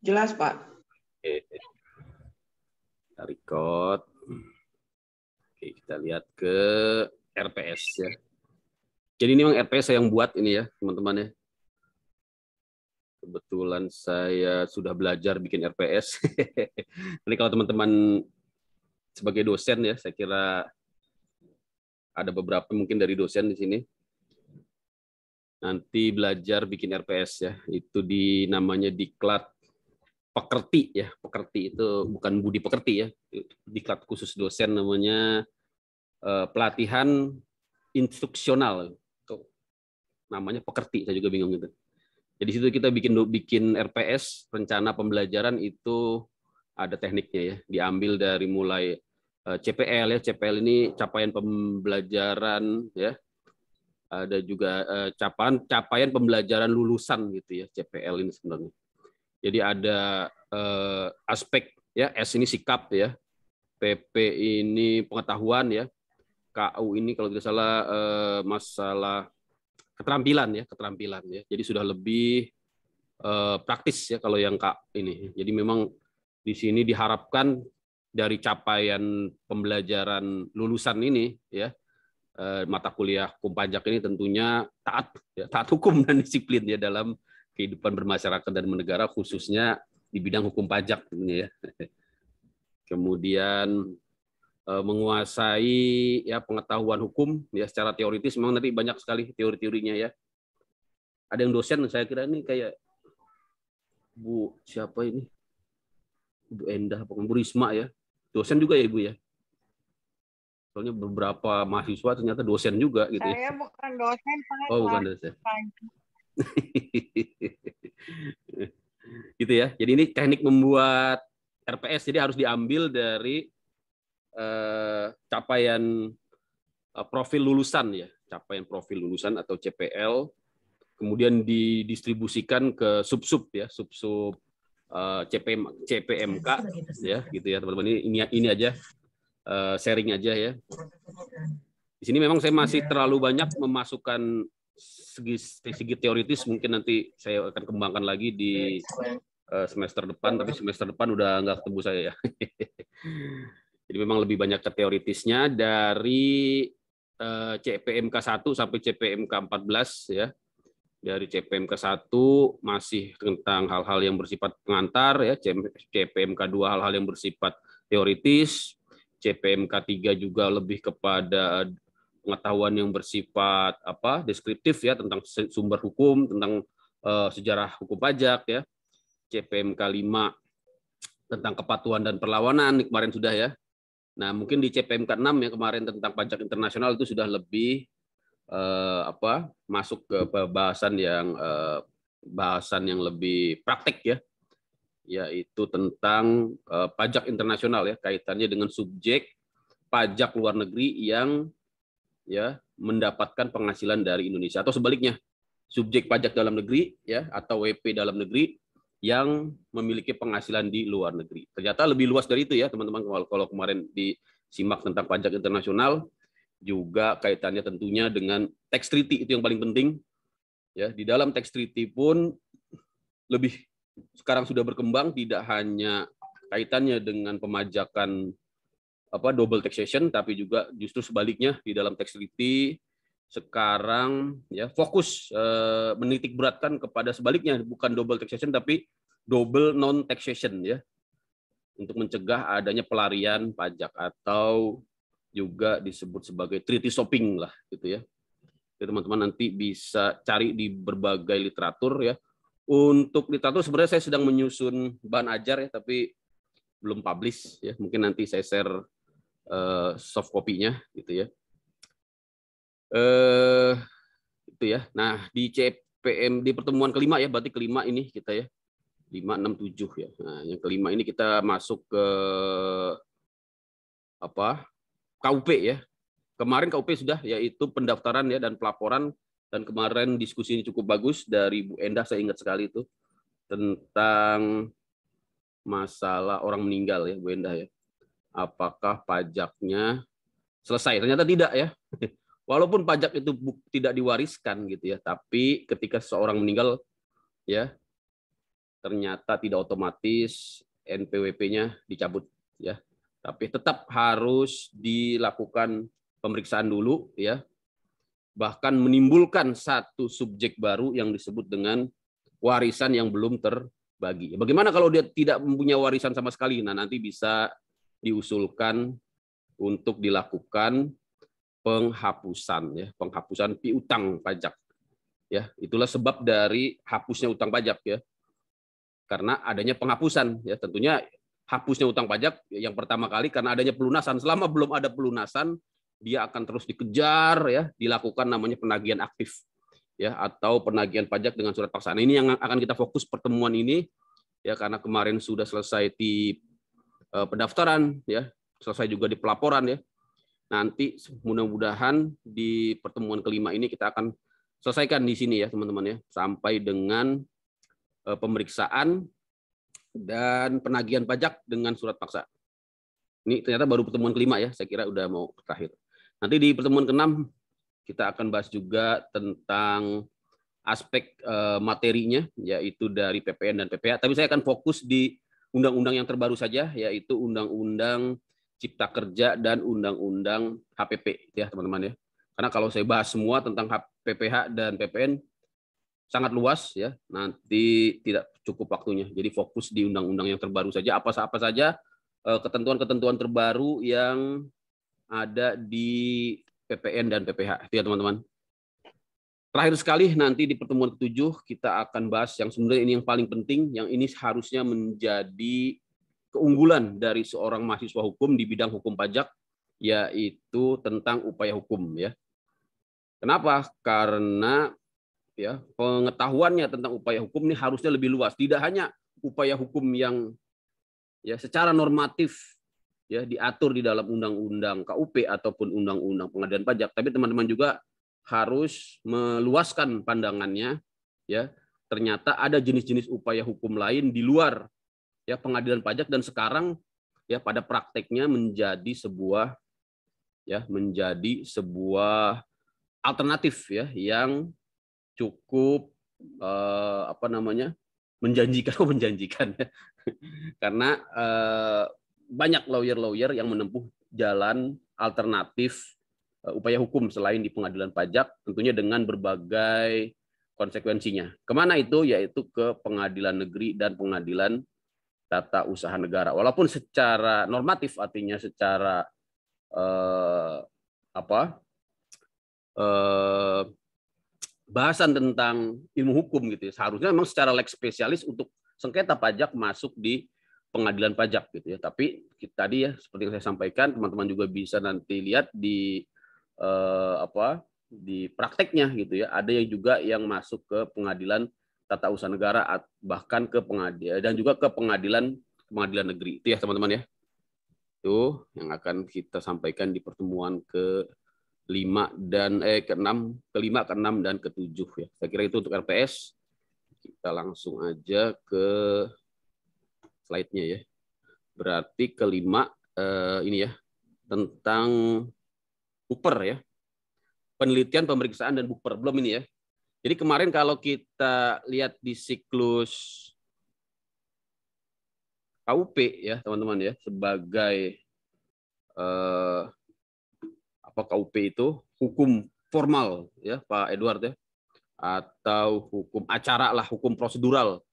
Jelas, Pak. Oke. Kita record. Oke, kita lihat ke RPS ya. Jadi ini memang RPS saya yang buat ini ya, teman-teman ya. Kebetulan saya sudah belajar bikin RPS. ini kalau teman-teman sebagai dosen ya, saya kira ada beberapa mungkin dari dosen di sini nanti belajar bikin RPS ya. Itu di namanya diklat pekerti ya pekerti itu bukan budi pekerti ya diklat khusus dosen namanya eh, pelatihan instruksional itu namanya pekerti saya juga bingung gitu jadi ya, situ kita bikin bikin RPS rencana pembelajaran itu ada tekniknya ya diambil dari mulai eh, CPL ya CPL ini capaian pembelajaran ya ada juga eh, capaian capaian pembelajaran lulusan gitu ya CPL ini sebenarnya jadi ada eh, aspek ya S ini sikap ya, PP ini pengetahuan ya, KU ini kalau tidak salah eh, masalah keterampilan ya, keterampilan ya. Jadi sudah lebih eh, praktis ya kalau yang kak ini. Jadi memang di sini diharapkan dari capaian pembelajaran lulusan ini ya eh, mata kuliah hukum pajak ini tentunya taat ya, taat hukum dan disiplin ya dalam kehidupan bermasyarakat dan bernegara khususnya di bidang hukum pajak ini ya. Kemudian eh, menguasai ya pengetahuan hukum ya secara teoritis memang nanti banyak sekali teori-teorinya ya. Ada yang dosen saya kira ini kayak Bu siapa ini? Bu Endah apa Bu Risma ya. Dosen juga ya Ibu ya. Soalnya beberapa mahasiswa ternyata dosen juga gitu. Ya. Saya bukan dosen, Pak. Oh, bukan dosen. Pak. gitu ya. Jadi ini teknik membuat RPS jadi harus diambil dari eh, capaian eh, profil lulusan ya, capaian profil lulusan atau CPL kemudian didistribusikan ke sub-sub ya, sub-sub eh, CPM CPMK gitu ya, gitu ya teman-teman. Ini ini, ini aja eh, sharing aja ya. Gitu kan. Di sini memang saya masih iya. terlalu banyak memasukkan segi segi teoritis mungkin nanti saya akan kembangkan lagi di uh, semester depan tapi semester depan udah nggak ketemu saya ya jadi memang lebih banyak ke teoritisnya dari uh, eh, CPMK 1 sampai CPMK 14 ya dari CPMK 1 masih tentang hal-hal yang bersifat pengantar ya CPMK 2 hal-hal yang bersifat teoritis CPMK 3 juga lebih kepada pengetahuan yang bersifat apa deskriptif ya tentang sumber hukum, tentang uh, sejarah hukum pajak ya. CPMK 5 tentang kepatuhan dan perlawanan kemarin sudah ya. Nah, mungkin di CPMK 6 ya kemarin tentang pajak internasional itu sudah lebih uh, apa masuk ke pembahasan yang uh, bahasan yang lebih praktik ya. Yaitu tentang uh, pajak internasional ya, kaitannya dengan subjek pajak luar negeri yang ya mendapatkan penghasilan dari Indonesia atau sebaliknya subjek pajak dalam negeri ya atau WP dalam negeri yang memiliki penghasilan di luar negeri. Ternyata lebih luas dari itu ya teman-teman kalau kemarin disimak tentang pajak internasional juga kaitannya tentunya dengan tax treaty itu yang paling penting. Ya, di dalam tax treaty pun lebih sekarang sudah berkembang tidak hanya kaitannya dengan pemajakan apa double taxation tapi juga justru sebaliknya di dalam taxability sekarang ya fokus eh, menitik beratkan kepada sebaliknya bukan double taxation tapi double non taxation ya untuk mencegah adanya pelarian pajak atau juga disebut sebagai treaty shopping lah gitu ya. Jadi teman-teman nanti bisa cari di berbagai literatur ya. Untuk literatur sebenarnya saya sedang menyusun bahan ajar ya tapi belum publish ya. Mungkin nanti saya share Eh, soft copy-nya gitu ya. Eh itu ya. Nah, di CPM di pertemuan kelima ya, berarti kelima ini kita ya. 567 ya. Nah, yang kelima ini kita masuk ke apa? KUP ya. Kemarin KUP sudah yaitu pendaftaran ya dan pelaporan dan kemarin diskusi ini cukup bagus dari Bu Endah saya ingat sekali itu tentang masalah orang meninggal ya Bu Endah ya apakah pajaknya selesai. Ternyata tidak ya. Walaupun pajak itu tidak diwariskan gitu ya, tapi ketika seorang meninggal ya ternyata tidak otomatis NPWP-nya dicabut ya. Tapi tetap harus dilakukan pemeriksaan dulu ya. Bahkan menimbulkan satu subjek baru yang disebut dengan warisan yang belum terbagi. Bagaimana kalau dia tidak mempunyai warisan sama sekali? Nah, nanti bisa diusulkan untuk dilakukan penghapusan ya penghapusan piutang pajak ya itulah sebab dari hapusnya utang pajak ya karena adanya penghapusan ya tentunya hapusnya utang pajak yang pertama kali karena adanya pelunasan selama belum ada pelunasan dia akan terus dikejar ya dilakukan namanya penagihan aktif ya atau penagihan pajak dengan surat paksaan ini yang akan kita fokus pertemuan ini ya karena kemarin sudah selesai di Eh, pendaftaran ya, selesai juga di pelaporan ya. Nanti mudah-mudahan di pertemuan kelima ini kita akan selesaikan di sini ya teman-teman ya sampai dengan eh, pemeriksaan dan penagihan pajak dengan surat paksa. Ini ternyata baru pertemuan kelima ya, saya kira udah mau terakhir. Nanti di pertemuan keenam kita akan bahas juga tentang aspek eh, materinya yaitu dari PPN dan PPA tapi saya akan fokus di undang-undang yang terbaru saja yaitu undang-undang Cipta Kerja dan undang-undang HPP ya teman-teman ya. Karena kalau saya bahas semua tentang PPH dan PPN sangat luas ya. Nanti tidak cukup waktunya. Jadi fokus di undang-undang yang terbaru saja apa-apa saja eh, ketentuan-ketentuan terbaru yang ada di PPN dan PPH. Itu ya teman-teman. Terakhir sekali nanti di pertemuan ketujuh kita akan bahas yang sebenarnya ini yang paling penting, yang ini harusnya menjadi keunggulan dari seorang mahasiswa hukum di bidang hukum pajak, yaitu tentang upaya hukum ya. Kenapa? Karena ya pengetahuannya tentang upaya hukum ini harusnya lebih luas, tidak hanya upaya hukum yang ya secara normatif ya diatur di dalam undang-undang KUP ataupun undang-undang pengadilan pajak, tapi teman-teman juga harus meluaskan pandangannya ya ternyata ada jenis-jenis upaya hukum lain di luar ya pengadilan pajak dan sekarang ya pada prakteknya menjadi sebuah ya menjadi sebuah alternatif ya yang cukup eh, apa namanya menjanjikan kok menjanjikan ya karena eh, banyak lawyer-lawyer yang menempuh jalan alternatif Eh, upaya hukum selain di pengadilan pajak, tentunya dengan berbagai konsekuensinya. Kemana itu? Yaitu ke pengadilan negeri dan pengadilan tata usaha negara. Walaupun secara normatif artinya secara eh, apa eh, bahasan tentang ilmu hukum gitu ya. Seharusnya memang secara lex spesialis untuk sengketa pajak masuk di pengadilan pajak gitu ya. Tapi tadi ya seperti yang saya sampaikan, teman-teman juga bisa nanti lihat di eh, apa di prakteknya gitu ya. Ada yang juga yang masuk ke pengadilan tata usaha negara bahkan ke pengadilan eh, dan juga ke pengadilan pengadilan negeri. Itu ya teman-teman ya. Itu yang akan kita sampaikan di pertemuan ke 5 dan eh ke-6, ke-5, ke-6 dan ke-7 ya. Saya kira itu untuk RPS. Kita langsung aja ke slide-nya ya. Berarti kelima eh, ini ya tentang buper ya. Penelitian, pemeriksaan, dan buper. Belum ini ya. Jadi kemarin kalau kita lihat di siklus KUP ya teman-teman ya sebagai eh, apa KUP itu hukum formal ya Pak Edward ya atau hukum acara lah hukum prosedural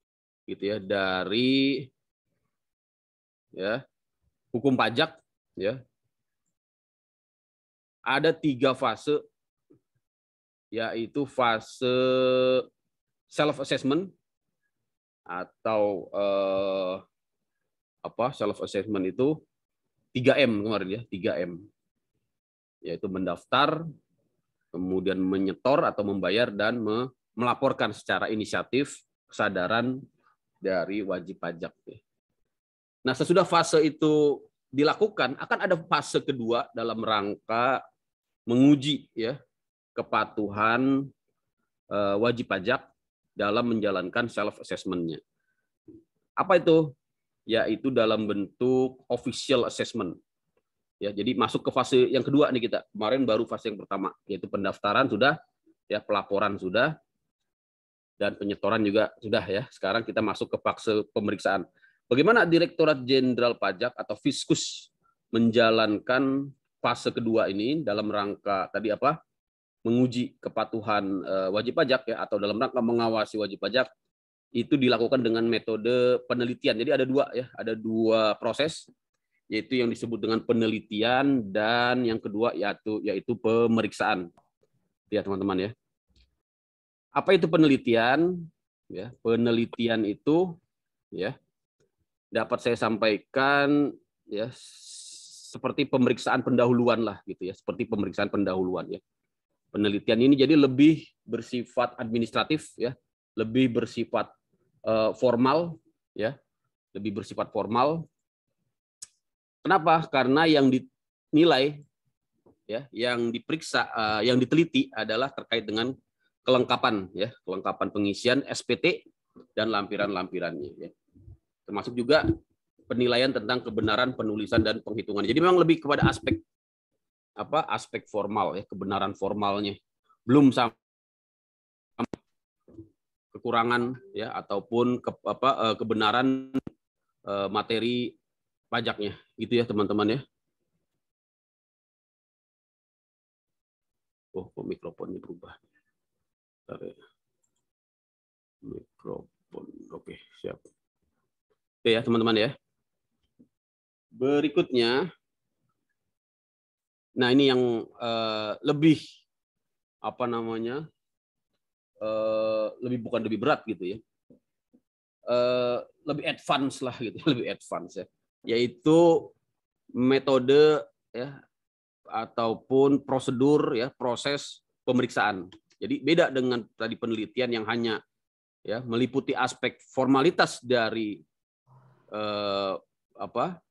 gitu ya dari ya hukum pajak ya ada tiga fase, yaitu fase self assessment atau eh, apa self assessment itu 3M kemarin ya, 3M. Yaitu mendaftar, kemudian menyetor atau membayar dan melaporkan secara inisiatif kesadaran dari wajib pajak. Nah, sesudah fase itu dilakukan, akan ada fase kedua dalam rangka menguji ya kepatuhan uh, wajib pajak dalam menjalankan self assessmentnya. Apa itu? Yaitu dalam bentuk official assessment. Ya, jadi masuk ke fase yang kedua nih kita. Kemarin baru fase yang pertama, yaitu pendaftaran sudah, ya pelaporan sudah, dan penyetoran juga sudah ya. Sekarang kita masuk ke fase pemeriksaan. Bagaimana Direktorat Jenderal Pajak atau Fiskus menjalankan fase kedua ini dalam rangka tadi apa menguji kepatuhan eh, wajib pajak ya atau dalam rangka mengawasi wajib pajak itu dilakukan dengan metode penelitian. Jadi ada dua ya, ada dua proses yaitu yang disebut dengan penelitian dan yang kedua yaitu yaitu pemeriksaan. Ya teman-teman ya. Apa itu penelitian? Ya, penelitian itu ya dapat saya sampaikan ya seperti pemeriksaan pendahuluan lah gitu ya, seperti pemeriksaan pendahuluan ya. Penelitian ini jadi lebih bersifat administratif ya, lebih bersifat uh, formal ya, lebih bersifat formal. Kenapa? Karena yang dinilai ya, yang diperiksa, uh, yang diteliti adalah terkait dengan kelengkapan ya, kelengkapan pengisian SPT dan lampiran-lampirannya ya. Termasuk juga penilaian tentang kebenaran penulisan dan penghitungan. Jadi memang lebih kepada aspek apa aspek formal ya kebenaran formalnya belum sama kekurangan ya ataupun ke, apa eh, kebenaran eh, materi pajaknya gitu ya teman-teman ya oh kok mikrofonnya berubah Bentar ya. mikrofon oke siap oke ya teman-teman ya Berikutnya, nah ini yang uh, lebih apa namanya uh, lebih bukan lebih berat gitu ya, uh, lebih advance lah gitu, lebih advance ya, yaitu metode ya ataupun prosedur ya proses pemeriksaan. Jadi beda dengan tadi penelitian yang hanya ya meliputi aspek formalitas dari uh, apa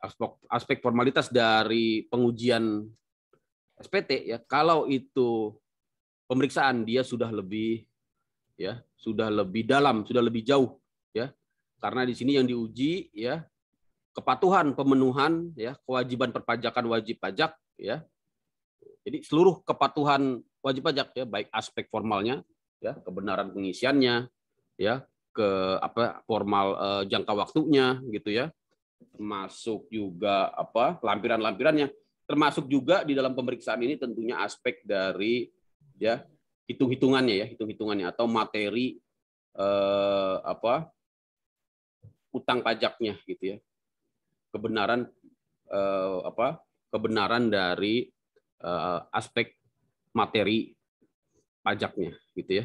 aspek, aspek formalitas dari pengujian SPT ya kalau itu pemeriksaan dia sudah lebih ya sudah lebih dalam sudah lebih jauh ya karena di sini yang diuji ya kepatuhan pemenuhan ya kewajiban perpajakan wajib pajak ya jadi seluruh kepatuhan wajib pajak ya baik aspek formalnya ya kebenaran pengisiannya ya ke apa formal eh, jangka waktunya gitu ya termasuk juga apa lampiran-lampirannya, termasuk juga di dalam pemeriksaan ini tentunya aspek dari ya hitung-hitungannya ya hitung-hitungannya atau materi eh, apa utang pajaknya gitu ya kebenaran eh, apa kebenaran dari eh, aspek materi pajaknya gitu ya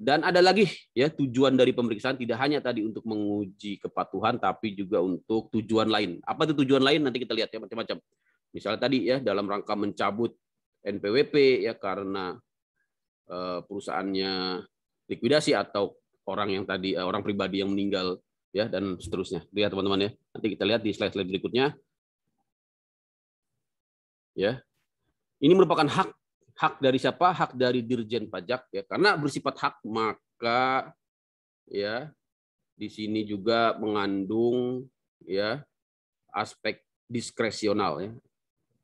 dan ada lagi ya tujuan dari pemeriksaan tidak hanya tadi untuk menguji kepatuhan tapi juga untuk tujuan lain. Apa itu tujuan lain nanti kita lihat ya macam-macam. Misalnya tadi ya dalam rangka mencabut NPWP ya karena uh, perusahaannya likuidasi atau orang yang tadi uh, orang pribadi yang meninggal ya dan seterusnya. Lihat teman-teman ya. Nanti kita lihat di slide-slide berikutnya. Ya. Ini merupakan hak hak dari siapa? Hak dari Dirjen Pajak ya. Karena bersifat hak maka ya di sini juga mengandung ya aspek diskresional ya.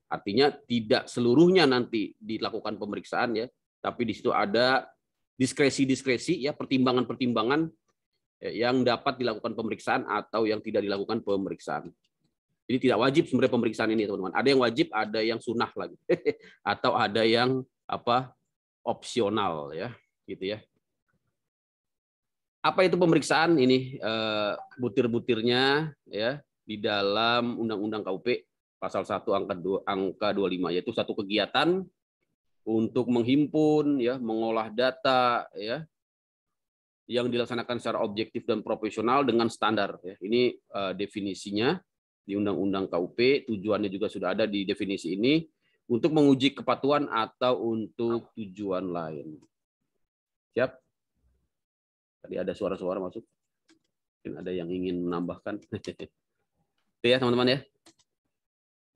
Artinya tidak seluruhnya nanti dilakukan pemeriksaan ya, tapi di situ ada diskresi-diskresi ya pertimbangan-pertimbangan ya, yang dapat dilakukan pemeriksaan atau yang tidak dilakukan pemeriksaan. Jadi tidak wajib sebenarnya pemeriksaan ini, teman-teman. Ada yang wajib, ada yang sunnah lagi. Atau ada yang apa opsional ya, gitu ya. Apa itu pemeriksaan ini eh, butir-butirnya ya di dalam Undang-Undang KUP pasal 1 angka 2 angka 25 yaitu satu kegiatan untuk menghimpun ya, mengolah data ya, yang dilaksanakan secara objektif dan profesional dengan standar. Ya. Ini uh, definisinya di Undang-Undang KUP, tujuannya juga sudah ada di definisi ini untuk menguji kepatuhan atau untuk tujuan lain. Siap? Tadi ada suara-suara masuk. Mungkin ada yang ingin menambahkan. oke ya teman-teman ya.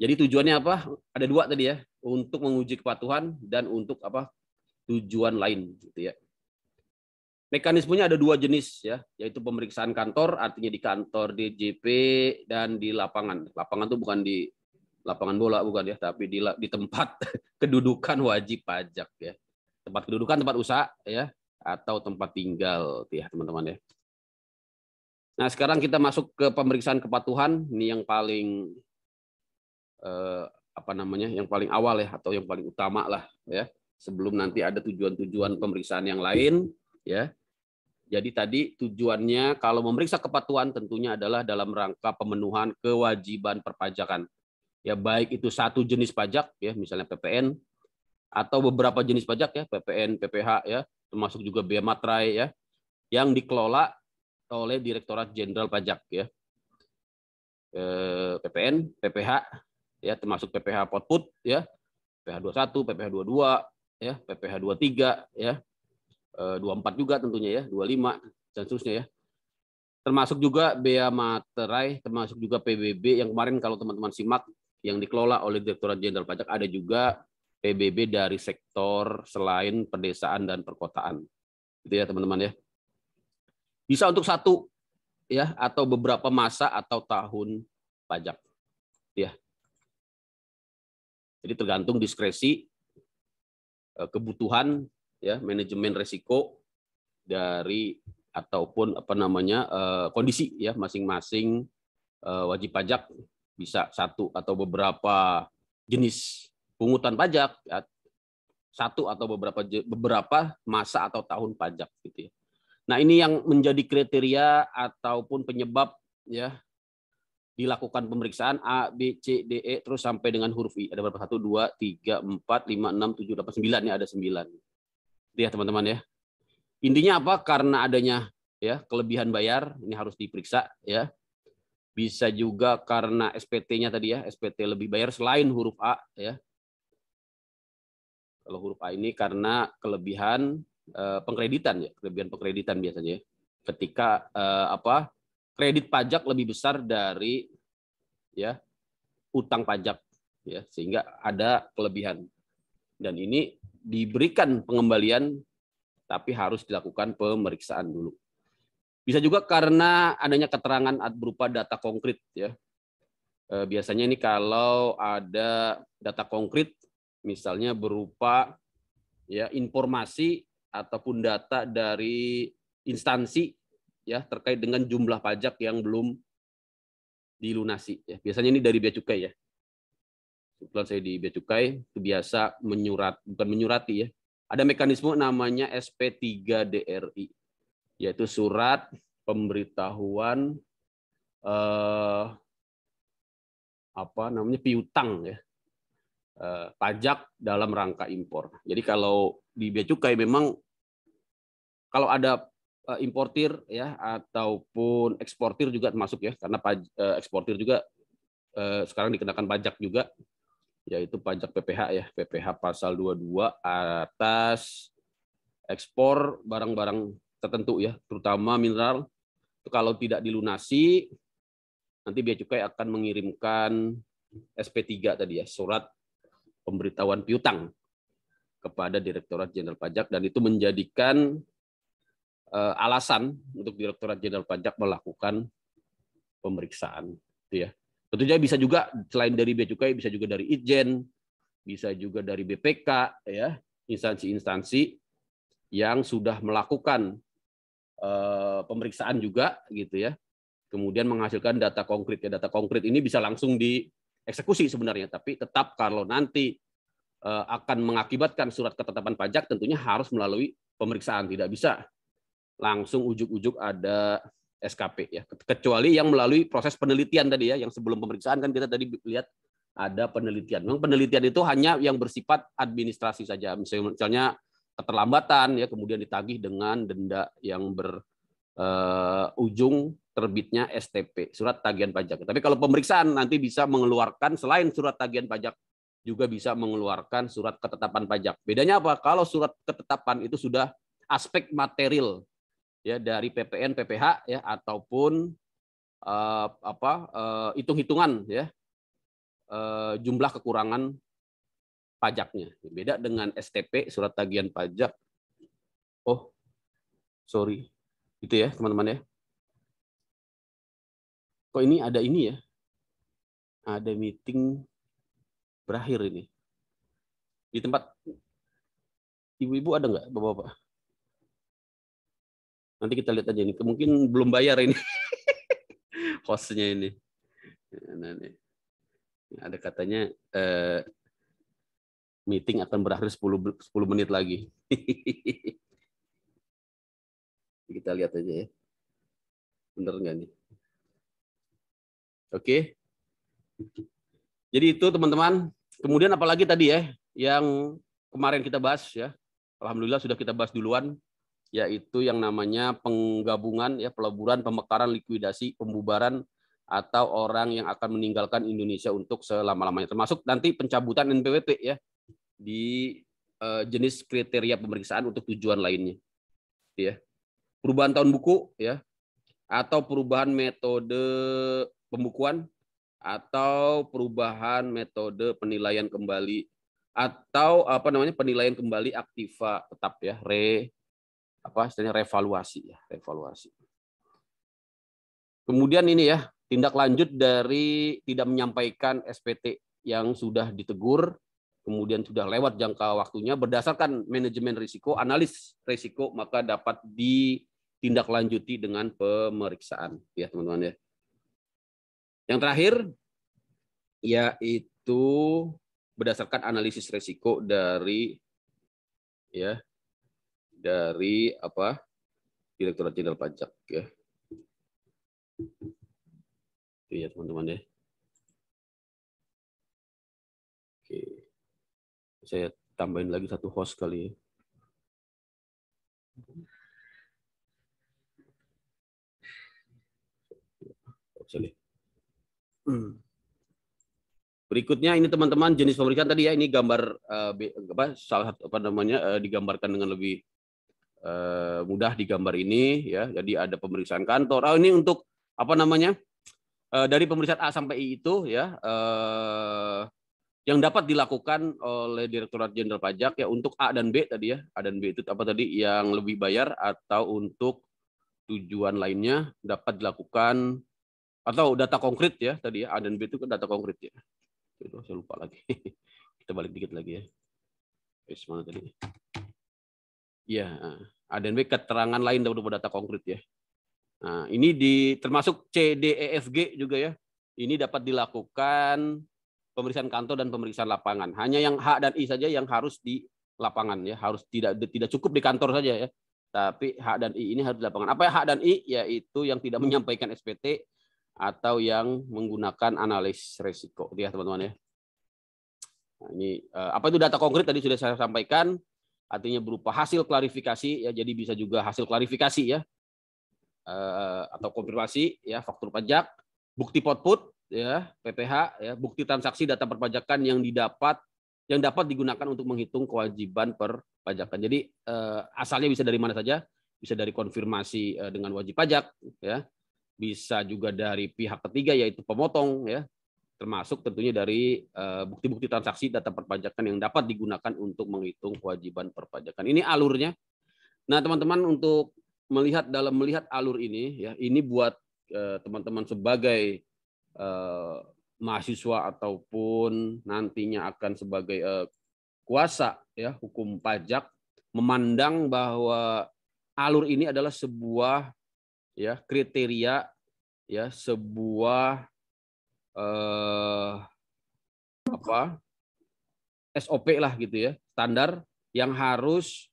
Jadi tujuannya apa? Ada dua tadi ya, untuk menguji kepatuhan dan untuk apa? tujuan lain gitu ya. Mekanismenya ada dua jenis ya, yaitu pemeriksaan kantor, artinya di kantor DJP dan di lapangan. Lapangan itu bukan di lapangan bola bukan ya, tapi di, di tempat kedudukan wajib pajak ya. Tempat kedudukan, tempat usaha ya, atau tempat tinggal ya teman-teman ya. Nah sekarang kita masuk ke pemeriksaan kepatuhan, ini yang paling eh, apa namanya, yang paling awal ya atau yang paling utama lah ya, sebelum nanti ada tujuan-tujuan pemeriksaan yang lain ya jadi tadi tujuannya kalau memeriksa kepatuhan tentunya adalah dalam rangka pemenuhan kewajiban perpajakan. Ya baik itu satu jenis pajak ya misalnya PPN atau beberapa jenis pajak ya PPN, PPH ya termasuk juga bea materai ya yang dikelola oleh Direktorat Jenderal Pajak ya. Eh, PPN, PPH ya termasuk PPH Potput ya, PPH 21, PPH 22 ya, PPH 23 ya, 24 eh, juga tentunya ya, 25 dan seterusnya ya. Termasuk juga bea materai, termasuk juga PBB yang kemarin kalau teman-teman simak yang dikelola oleh Direktorat Jenderal Pajak ada juga PBB dari sektor selain pedesaan dan perkotaan. gitu ya teman-teman ya. Bisa untuk satu ya atau beberapa masa atau tahun pajak. Ya. Jadi tergantung diskresi eh, kebutuhan ya manajemen risiko dari ataupun apa namanya eh, kondisi ya masing-masing eh, wajib pajak bisa satu atau beberapa jenis pungutan pajak ya, satu atau beberapa beberapa masa atau tahun pajak gitu ya. Nah, ini yang menjadi kriteria ataupun penyebab ya dilakukan pemeriksaan A, B, C, D, E terus sampai dengan huruf I. Ada berapa? 1 2 3 4 5 6 7 8 9 ya ada 9. Itu ya teman-teman ya. Intinya apa? Karena adanya ya kelebihan bayar ini harus diperiksa ya. Bisa juga karena SPT-nya tadi ya, SPT lebih bayar selain huruf A ya. Kalau huruf A ini karena kelebihan eh, pengkreditan ya, kelebihan pengkreditan biasanya ya. Ketika eh, apa? kredit pajak lebih besar dari ya utang pajak ya sehingga ada kelebihan dan ini diberikan pengembalian, tapi harus dilakukan pemeriksaan dulu. Bisa juga karena adanya keterangan berupa data konkret ya. E, biasanya ini kalau ada data konkret, misalnya berupa ya informasi ataupun data dari instansi ya terkait dengan jumlah pajak yang belum dilunasi ya. Biasanya ini dari bea cukai ya kebetulan saya di Bea Cukai, itu biasa menyurat, bukan menyurati ya, ada mekanisme namanya SP3 DRI, yaitu surat pemberitahuan eh, apa namanya piutang ya eh, pajak dalam rangka impor. Jadi kalau di bea cukai memang kalau ada eh, importir ya ataupun eksportir juga termasuk ya karena eh, eksportir juga eh, sekarang dikenakan pajak juga yaitu pajak PPH ya, PPH pasal 22 atas ekspor barang-barang tertentu ya, terutama mineral. Itu kalau tidak dilunasi nanti Bea Cukai akan mengirimkan SP3 tadi ya, surat pemberitahuan piutang kepada Direktorat Jenderal Pajak dan itu menjadikan eh, alasan untuk Direktorat Jenderal Pajak melakukan pemeriksaan, gitu ya. Tentunya bisa juga selain dari bea cukai bisa juga dari Itjen, bisa juga dari BPK ya, instansi-instansi yang sudah melakukan eh, pemeriksaan juga gitu ya. Kemudian menghasilkan data konkret ya. Data konkret ini bisa langsung dieksekusi sebenarnya, tapi tetap kalau nanti eh, akan mengakibatkan surat ketetapan pajak tentunya harus melalui pemeriksaan, tidak bisa langsung ujuk-ujuk ada SKP ya. Kecuali yang melalui proses penelitian tadi ya, yang sebelum pemeriksaan kan kita tadi lihat ada penelitian. Memang penelitian itu hanya yang bersifat administrasi saja. Misalnya, misalnya keterlambatan ya kemudian ditagih dengan denda yang ber uh, ujung terbitnya STP, surat tagihan pajak. Tapi kalau pemeriksaan nanti bisa mengeluarkan selain surat tagihan pajak juga bisa mengeluarkan surat ketetapan pajak. Bedanya apa? Kalau surat ketetapan itu sudah aspek material ya dari PPN PPH ya ataupun uh, apa uh, hitung-hitungan ya uh, jumlah kekurangan pajaknya. Beda dengan STP surat tagihan pajak. Oh, sorry. Itu ya teman-teman ya. Kok ini ada ini ya? Ada meeting berakhir ini. Di tempat ibu-ibu ada nggak, bapak-bapak? Nanti kita lihat aja ini. Mungkin belum bayar ini. Hostnya nah, ini. Ada katanya eh, meeting akan berakhir 10, 10 menit lagi. kita lihat aja ya. Bener nggak nih? Oke. Jadi itu teman-teman. Kemudian apalagi tadi ya yang kemarin kita bahas ya. Alhamdulillah sudah kita bahas duluan yaitu yang namanya penggabungan ya peleburan, pemekaran, likuidasi, pembubaran atau orang yang akan meninggalkan Indonesia untuk selama-lamanya termasuk nanti pencabutan NPWP ya di uh, jenis kriteria pemeriksaan untuk tujuan lainnya. Ya. Perubahan tahun buku ya atau perubahan metode pembukuan atau perubahan metode penilaian kembali atau apa namanya penilaian kembali aktiva tetap ya re apa istilahnya revaluasi ya, revaluasi. Kemudian ini ya, tindak lanjut dari tidak menyampaikan SPT yang sudah ditegur, kemudian sudah lewat jangka waktunya berdasarkan manajemen risiko, analis risiko maka dapat ditindaklanjuti dengan pemeriksaan ya teman-teman ya. Yang terakhir yaitu berdasarkan analisis risiko dari ya dari apa Direktorat Jenderal Pajak ya. iya teman-teman ya. Oke. Saya tambahin lagi satu host kali ya. Berikutnya ini teman-teman jenis pemeriksaan tadi ya ini gambar eh, apa salah satu apa namanya eh, digambarkan dengan lebih Eh, mudah di gambar ini ya. Jadi ada pemeriksaan kantor. Oh ini untuk apa namanya? Eh, dari pemeriksaan A sampai I itu ya eh, yang dapat dilakukan oleh Direktorat Jenderal Pajak ya untuk A dan B tadi ya. A dan B itu apa tadi yang lebih bayar atau untuk tujuan lainnya dapat dilakukan atau data konkret ya tadi ya A dan B itu ke kan data konkret ya. Itu saya lupa lagi. Kita balik dikit lagi ya. Wis mana tadi? Iya, ADNB keterangan lain daripada data konkret ya. Nah, ini di termasuk CDEFG juga ya. Ini dapat dilakukan pemeriksaan kantor dan pemeriksaan lapangan. Hanya yang H dan I saja yang harus di lapangan ya, harus tidak tidak cukup di kantor saja ya. Tapi H dan I ini harus di lapangan. Apa ya H dan I? Yaitu yang tidak menyampaikan SPT atau yang menggunakan analis resiko. Ya, teman-teman ya. Nah, ini eh, apa itu data konkret tadi sudah saya sampaikan artinya berupa hasil klarifikasi ya jadi bisa juga hasil klarifikasi ya eh, atau konfirmasi ya faktur pajak bukti potput ya PPH ya bukti transaksi data perpajakan yang didapat yang dapat digunakan untuk menghitung kewajiban perpajakan jadi eh, asalnya bisa dari mana saja bisa dari konfirmasi eh, dengan wajib pajak ya bisa juga dari pihak ketiga yaitu pemotong ya termasuk tentunya dari eh, bukti-bukti uh, transaksi data perpajakan yang dapat digunakan untuk menghitung kewajiban perpajakan. Ini alurnya. Nah, teman-teman untuk melihat dalam melihat alur ini ya, ini buat eh, teman-teman uh, sebagai uh, mahasiswa ataupun nantinya akan sebagai kuasa ya hukum pajak memandang bahwa alur ini adalah sebuah ya kriteria ya sebuah eh, apa SOP lah gitu ya standar yang harus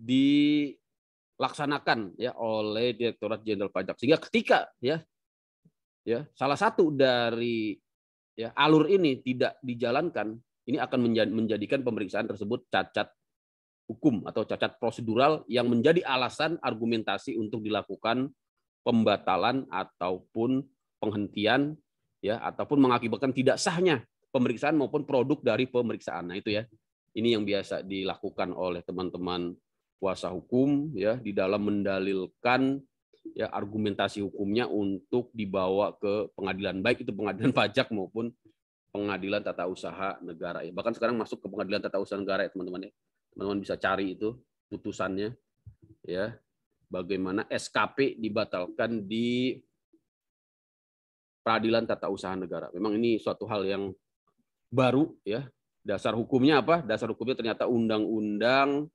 dilaksanakan ya oleh Direktorat Jenderal Pajak sehingga ketika ya ya salah satu dari ya alur ini tidak dijalankan ini akan menjadikan pemeriksaan tersebut cacat hukum atau cacat prosedural yang menjadi alasan argumentasi untuk dilakukan pembatalan ataupun penghentian ya ataupun mengakibatkan tidak sahnya pemeriksaan maupun produk dari pemeriksaan. Nah, itu ya. Ini yang biasa dilakukan oleh teman-teman kuasa hukum ya di dalam mendalilkan ya argumentasi hukumnya untuk dibawa ke pengadilan baik itu pengadilan pajak maupun pengadilan tata usaha negara ya. Bahkan sekarang masuk ke pengadilan tata usaha negara ya, teman-teman ya. Teman-teman bisa cari itu putusannya ya. Bagaimana SKP dibatalkan di peradilan tata usaha negara. Memang ini suatu hal yang baru ya. Dasar hukumnya apa? Dasar hukumnya ternyata undang-undang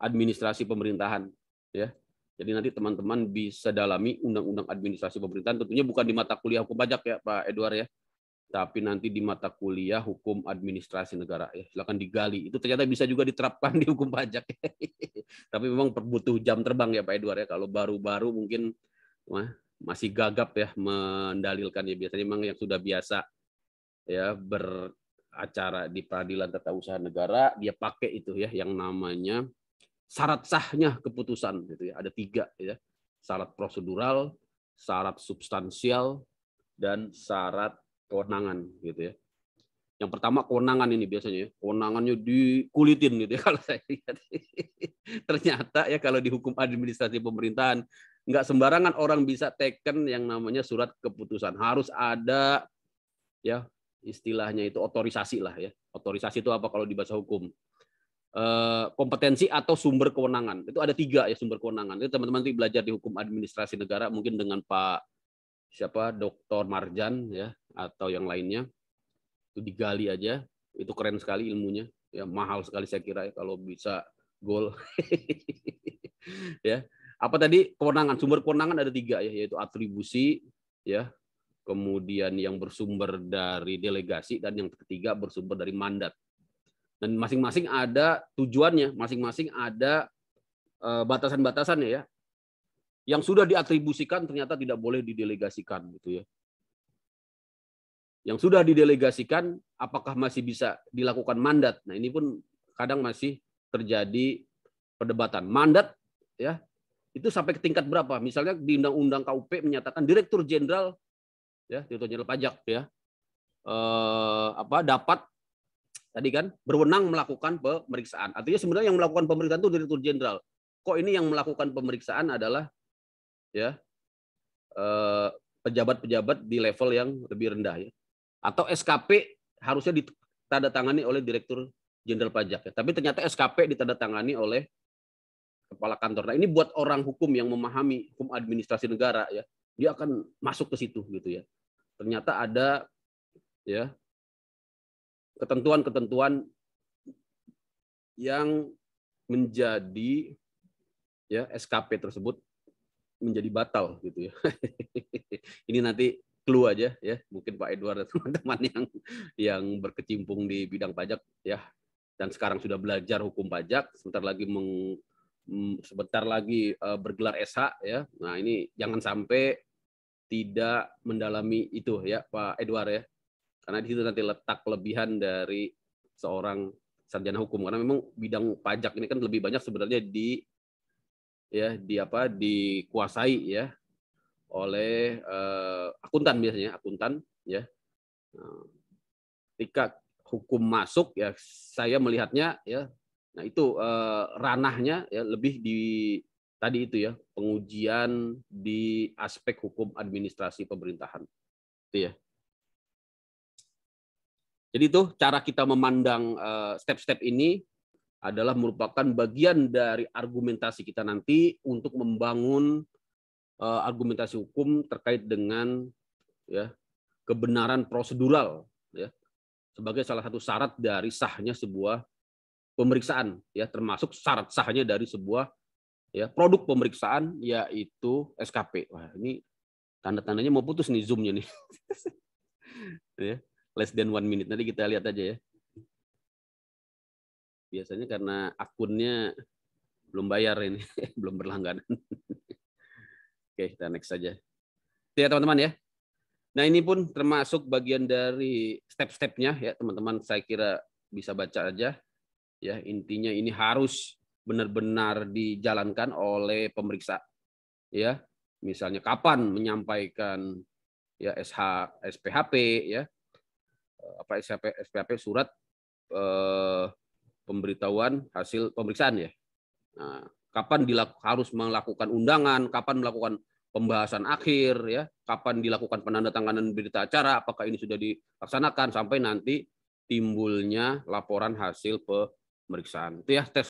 administrasi pemerintahan ya. Jadi nanti teman-teman bisa dalami undang-undang administrasi pemerintahan tentunya bukan di mata kuliah hukum pajak ya Pak Edward ya. Tapi nanti di mata kuliah hukum administrasi negara ya. Silakan digali. Itu ternyata bisa juga diterapkan di hukum pajak. Tapi memang butuh jam terbang ya Pak Edward ya. Kalau baru-baru mungkin wah masih gagap ya mendalilkan ya biasanya memang yang sudah biasa ya beracara di peradilan tata usaha negara dia pakai itu ya yang namanya syarat sahnya keputusan gitu ya ada tiga ya syarat prosedural syarat substansial dan syarat kewenangan gitu ya yang pertama kewenangan ini biasanya ya kewenangannya dikulitin gitu ya kalau saya lihat ternyata ya kalau di hukum administrasi pemerintahan nggak sembarangan orang bisa teken yang namanya surat keputusan. Harus ada ya istilahnya itu otorisasi lah ya. Otorisasi itu apa kalau di bahasa hukum? Eh, kompetensi atau sumber kewenangan. Itu ada tiga ya sumber kewenangan. Itu teman-teman nanti belajar di hukum administrasi negara mungkin dengan Pak siapa Dr. Marjan ya atau yang lainnya. Itu digali aja. Itu keren sekali ilmunya. Ya mahal sekali saya kira ya, kalau bisa gol. ya apa tadi kewenangan sumber kewenangan ada tiga ya yaitu atribusi ya kemudian yang bersumber dari delegasi dan yang ketiga bersumber dari mandat dan masing-masing ada tujuannya masing-masing ada eh, batasan-batasannya ya yang sudah diatribusikan ternyata tidak boleh didelegasikan gitu ya. Yang sudah didelegasikan apakah masih bisa dilakukan mandat? Nah, ini pun kadang masih terjadi perdebatan. Mandat ya itu sampai ke tingkat berapa? Misalnya di Undang-Undang KUP menyatakan Direktur Jenderal ya Direktur Jenderal Pajak ya eh, apa dapat tadi kan berwenang melakukan pemeriksaan. Artinya sebenarnya yang melakukan pemeriksaan itu Direktur Jenderal. Kok ini yang melakukan pemeriksaan adalah ya pejabat eh, pejabat-pejabat di level yang lebih rendah ya. Atau SKP harusnya ditandatangani oleh Direktur Jenderal Pajak ya. Tapi ternyata SKP ditandatangani oleh kepala kantor. Nah, ini buat orang hukum yang memahami hukum administrasi negara ya, dia akan masuk ke situ gitu ya. Ternyata ada ya ketentuan-ketentuan yang menjadi ya SKP tersebut menjadi batal gitu ya. ini nanti clue aja ya, mungkin Pak Edward dan teman-teman yang yang berkecimpung di bidang pajak ya dan sekarang sudah belajar hukum pajak, sebentar lagi meng, sebentar lagi uh, bergelar SH ya. Nah, ini jangan sampai tidak mendalami itu ya Pak Edward ya. Karena di situ nanti letak kelebihan dari seorang sarjana hukum karena memang bidang pajak ini kan lebih banyak sebenarnya di ya di apa dikuasai ya oleh uh, akuntan biasanya akuntan ya. Nah, ketika hukum masuk ya saya melihatnya ya Nah itu eh, ranahnya ya lebih di tadi itu ya pengujian di aspek hukum administrasi pemerintahan itu ya jadi itu cara kita memandang eh, step-step ini adalah merupakan bagian dari argumentasi kita nanti untuk membangun eh, argumentasi hukum terkait dengan ya kebenaran prosedural ya sebagai salah satu syarat dari sahnya sebuah pemeriksaan ya termasuk syarat sahnya dari sebuah ya produk pemeriksaan yaitu SKP. Wah, ini tanda-tandanya mau putus nih zoomnya nih. ya, less than one minute. Nanti kita lihat aja ya. Biasanya karena akunnya belum bayar ini, belum berlangganan. Oke, kita next saja. Ya, teman-teman ya. Nah, ini pun termasuk bagian dari step-stepnya ya, teman-teman. Saya kira bisa baca aja Ya, intinya ini harus benar-benar dijalankan oleh pemeriksa. Ya, misalnya kapan menyampaikan ya SH SPHP ya apa SHP, SPHP surat eh, pemberitahuan hasil pemeriksaan ya. Nah, kapan dilaku, harus melakukan undangan, kapan melakukan pembahasan akhir ya, kapan dilakukan penandatanganan berita acara, apakah ini sudah dilaksanakan sampai nanti timbulnya laporan hasil pe, pemeriksaan itu ya tes